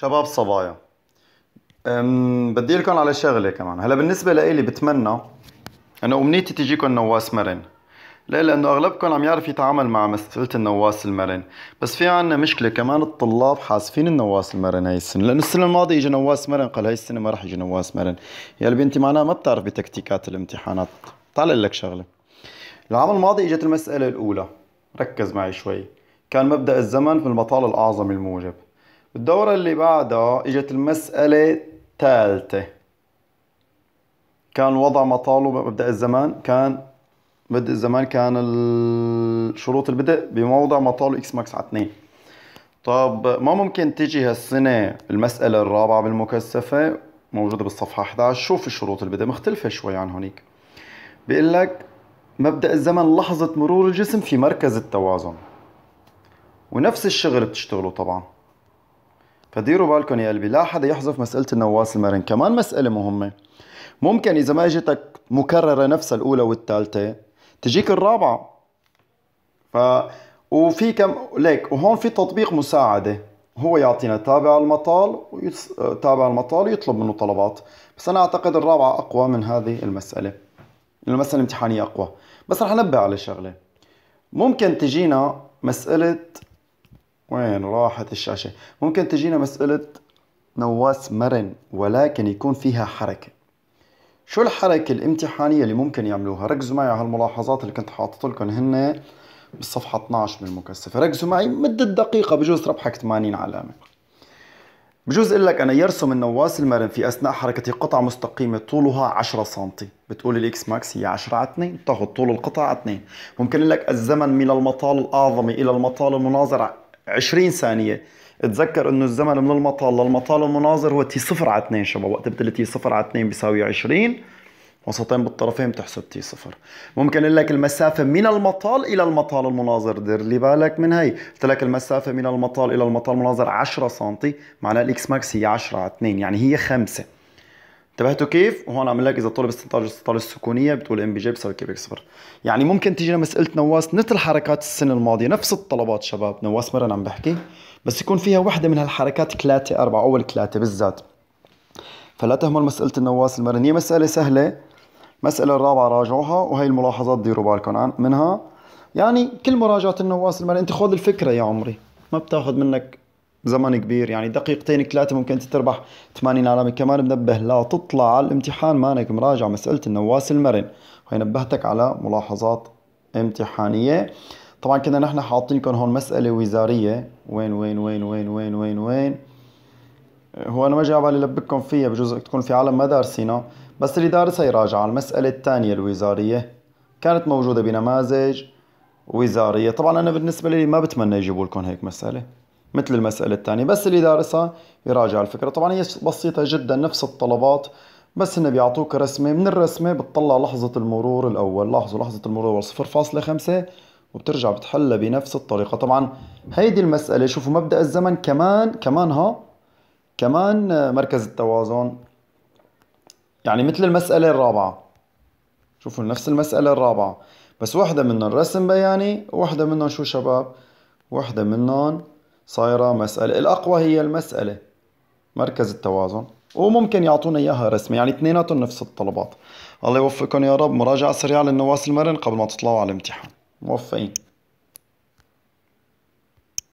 شباب صبايا بدي لكم على شغله كمان هلا بالنسبه لإلي بتمنى انه امنيتي تجيكم نواس مرن ليه لانه اغلبكم عم يعرف يتعامل مع مسألة النواس المرن بس في عنا مشكله كمان الطلاب حاسفين النواس المرن هاي السنه لانه السنه الماضيه اجى نواس مرن قال هاي السنه ما راح يجي نواس مرن يا بنتي معناها ما بتعرف بتكتيكات الامتحانات تعال لك شغله العام الماضي اجت المساله الاولى ركز معي شوي كان مبدا الزمن في المطال الاعظم الموجب الدورة اللي بعدها اجت المسألة الثالثة كان وضع مطالب مبدأ الزمان كان بدء الزمان كان شروط البدء بموضع مطالب اكس ماكس على 2 طب ما ممكن تجي هالسنة المسألة الرابعة بالمكثفة موجودة بالصفحة 11 شوف شروط البدء مختلفة شوي عن هونيك بيقول لك مبدأ الزمن لحظة مرور الجسم في مركز التوازن ونفس الشغل بتشتغله طبعاً فديروا بالكم يا قلبي لا حدا يحذف مسألة النواس المرن كمان مسألة مهمة ممكن إذا ما اجتك مكررة نفسها الأولى والثالثة تجيك الرابعة ف وفي كم ليك وهون في تطبيق مساعدة هو يعطينا تابع المطال ويس... تابع المطال ويطلب منه طلبات بس أنا أعتقد الرابعة أقوى من هذه المسألة المسألة الامتحانية أقوى بس رح أنبه على شغلة ممكن تجينا مسألة وين راحت الشاشة ممكن تجينا مسألة نواس مرن ولكن يكون فيها حركة شو الحركة الامتحانية اللي ممكن يعملوها ركزوا معي على هالملاحظات اللي كنت حاطط لكم هن بالصفحة 12 من المكثفة ركزوا معي مدة دقيقة بجوز ربحك 80 علامة بجوز قلك لك انا يرسم النواس المرن في اثناء حركه قطعه مستقيمه طولها 10 سم، بتقول الاكس ماكس هي 10 على 2 بتاخذ طول القطعه 2، ممكن لك الزمن من المطال الاعظم الى المطال المناظر 20 ثانيه اتذكر انه الزمن من المطال للمطال المناظر هو تي صفر على 2 شباب وقت بتقول تي صفر على 2 بيساوي 20 وسطين بالطرفين بتحسب تي صفر ممكن اقول لك المسافة من المطال إلى المطال المناظر دير لي بالك من هي قلت لك المسافة من المطال إلى المطال المناظر 10 سم معناها الإكس ماكس هي 10 على 2 يعني هي 5 انتبهتوا كيف؟ وهون عم لك اذا طلب استنتاج الاستطاله السكونيه بتقول ام بي جي بيساوي كي باكس صفر. يعني ممكن تجينا مساله نواس مثل حركات السنه الماضيه نفس الطلبات شباب نواس مرن عم بحكي بس يكون فيها وحده من هالحركات ثلاثه اربعه اول ثلاثه بالذات. فلا تهمل مساله النواس المرن هي مساله سهله مسألة الرابعة راجعوها وهي الملاحظات ديروا بالكم منها يعني كل مراجعة النواس المرن انت خذ الفكرة يا عمري ما بتاخذ منك زمن كبير يعني دقيقتين ثلاثة ممكن تربح 80 علامة كمان منبه لا تطلع على الامتحان مانك مراجع مسألة النواس المرن وهي نبهتك على ملاحظات امتحانية طبعا كنا نحن حاطينكم هون مسألة وزارية وين وين وين وين وين وين وين هو انا ما جاي على بالي لبكم فيها بجوز تكون في عالم ما دارسينها بس اللي دارسها يراجع على المسألة الثانية الوزارية كانت موجودة بنماذج وزارية طبعا انا بالنسبة لي ما بتمنى يجيبوا لكم هيك مسألة مثل المسألة الثانية بس اللي دارسها يراجع الفكرة طبعا هي بسيطة جدا نفس الطلبات بس انه بيعطوك رسمة من الرسمة بتطلع لحظة المرور الاول لاحظوا لحظة المرور 0.5 وبترجع بتحلها بنفس الطريقة طبعا هيدي المسألة شوفوا مبدأ الزمن كمان كمان ها كمان مركز التوازن يعني مثل المسألة الرابعة شوفوا نفس المسألة الرابعة بس واحدة منهم رسم بياني واحدة منهم شو شباب واحدة منهم صايرة مسألة الأقوى هي المسألة مركز التوازن وممكن يعطونا اياها رسمي يعني اثنيناتهم نفس الطلبات الله يوفقكم يا رب مراجعة سريعة للنواس المرن قبل ما تطلعوا على الامتحان موفقين